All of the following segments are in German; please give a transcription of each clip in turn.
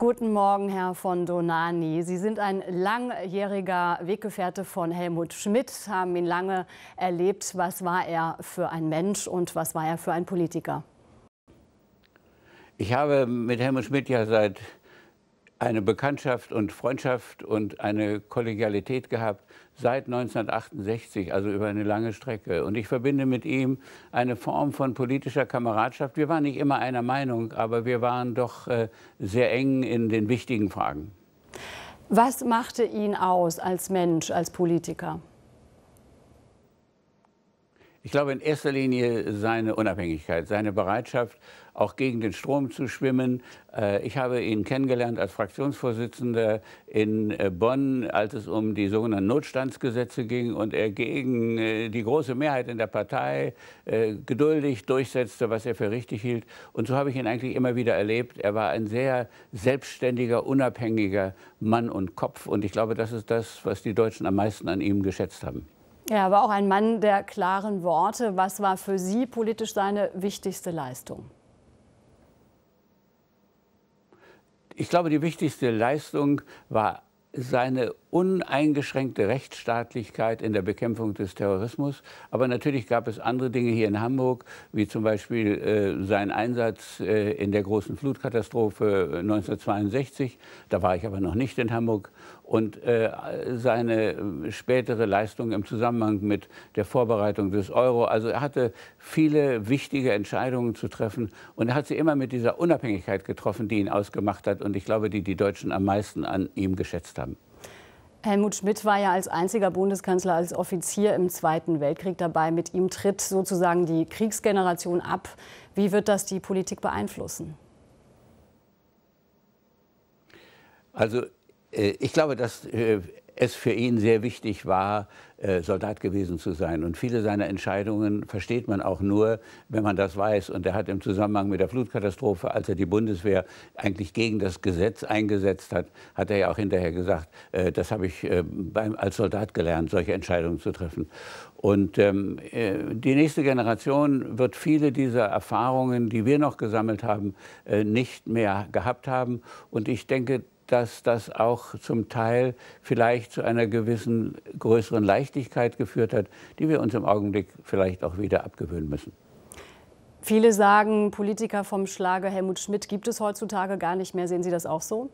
Guten Morgen, Herr von Donani. Sie sind ein langjähriger Weggefährte von Helmut Schmidt, haben ihn lange erlebt. Was war er für ein Mensch und was war er für ein Politiker? Ich habe mit Helmut Schmidt ja seit eine Bekanntschaft und Freundschaft und eine Kollegialität gehabt seit 1968, also über eine lange Strecke. Und ich verbinde mit ihm eine Form von politischer Kameradschaft. Wir waren nicht immer einer Meinung, aber wir waren doch äh, sehr eng in den wichtigen Fragen. Was machte ihn aus als Mensch, als Politiker? Ich glaube in erster Linie seine Unabhängigkeit, seine Bereitschaft, auch gegen den Strom zu schwimmen. Äh, ich habe ihn kennengelernt als Fraktionsvorsitzender in äh, Bonn, als es um die sogenannten Notstandsgesetze ging und er gegen äh, die große Mehrheit in der Partei geduldig durchsetzte, was er für richtig hielt. Und so habe ich ihn eigentlich immer wieder erlebt. Er war ein sehr selbstständiger, unabhängiger Mann und Kopf. Und ich glaube, das ist das, was die Deutschen am meisten an ihm geschätzt haben. Er war auch ein Mann der klaren Worte. Was war für Sie politisch seine wichtigste Leistung? Ich glaube, die wichtigste Leistung war seine uneingeschränkte Rechtsstaatlichkeit in der Bekämpfung des Terrorismus. Aber natürlich gab es andere Dinge hier in Hamburg, wie zum Beispiel äh, sein Einsatz äh, in der großen Flutkatastrophe 1962. Äh, da war ich aber noch nicht in Hamburg. Und äh, seine äh, spätere Leistung im Zusammenhang mit der Vorbereitung des Euro. Also er hatte viele wichtige Entscheidungen zu treffen. Und er hat sie immer mit dieser Unabhängigkeit getroffen, die ihn ausgemacht hat. Und ich glaube, die die Deutschen am meisten an ihm geschätzt haben haben? Helmut Schmidt war ja als einziger Bundeskanzler als Offizier im Zweiten Weltkrieg dabei. Mit ihm tritt sozusagen die Kriegsgeneration ab. Wie wird das die Politik beeinflussen? Also äh, ich glaube, dass äh, es für ihn sehr wichtig war, äh, Soldat gewesen zu sein. Und viele seiner Entscheidungen versteht man auch nur, wenn man das weiß. Und er hat im Zusammenhang mit der Flutkatastrophe, als er die Bundeswehr eigentlich gegen das Gesetz eingesetzt hat, hat er ja auch hinterher gesagt, äh, das habe ich äh, als Soldat gelernt, solche Entscheidungen zu treffen. Und ähm, die nächste Generation wird viele dieser Erfahrungen, die wir noch gesammelt haben, nicht mehr gehabt haben. Und ich denke, dass das auch zum Teil vielleicht zu einer gewissen größeren Leichtigkeit geführt hat, die wir uns im Augenblick vielleicht auch wieder abgewöhnen müssen. Viele sagen, Politiker vom Schlager Helmut Schmidt gibt es heutzutage gar nicht mehr. Sehen Sie das auch so?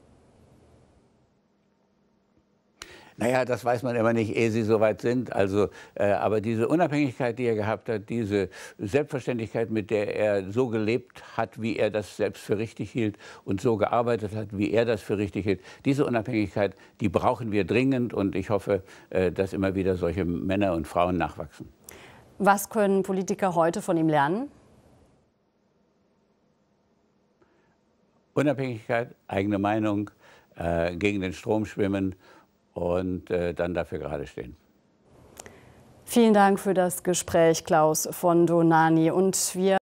Naja, das weiß man immer nicht, ehe sie so weit sind. Also, äh, aber diese Unabhängigkeit, die er gehabt hat, diese Selbstverständlichkeit, mit der er so gelebt hat, wie er das selbst für richtig hielt und so gearbeitet hat, wie er das für richtig hielt, diese Unabhängigkeit, die brauchen wir dringend und ich hoffe, äh, dass immer wieder solche Männer und Frauen nachwachsen. Was können Politiker heute von ihm lernen? Unabhängigkeit, eigene Meinung, äh, gegen den Strom schwimmen und äh, dann dafür gerade stehen. Vielen Dank für das Gespräch, Klaus von Donani. Und wir